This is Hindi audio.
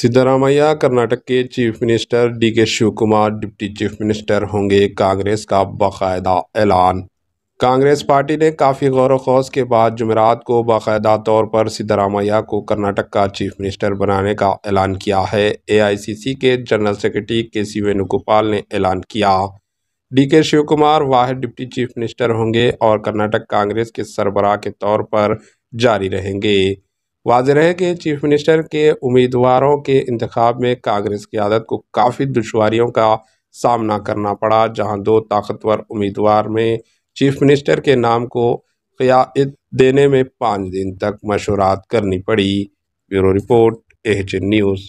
सिद्धारामैया कर्नाटक के chief minister D K Shivakumar deputy chief minister होंगे कांग्रेस का बाकायदा ऐलान कांग्रेस पार्टी ने काफ़ी गौर वौस के बाद जुमेरात को बाकायदा तौर पर सिद्धारामैया को कर्नाटक का चीफ मिनिस्टर बनाने का ऐलान किया है एआईसीसी के जनरल सेक्रेटरी के सी वेणुगोपाल ने ऐलान किया डी के शिव कुमार वाहिर डिप्टी चीफ मिनिस्टर होंगे और कर्नाटक कांग्रेस के सरबराह के तौर पर जारी रहेंगे वाज है कि चीफ मिनिस्टर के उम्मीदवारों के इंतब में कांग्रेस की आदत को काफ़ी दुशारियों का सामना करना पड़ा जहां दो ताकतवर उम्मीदवार में चीफ मिनिस्टर के नाम को क़यात देने में पाँच दिन तक मशूरात करनी पड़ी ब्यूरो रिपोर्ट एच न्यूज़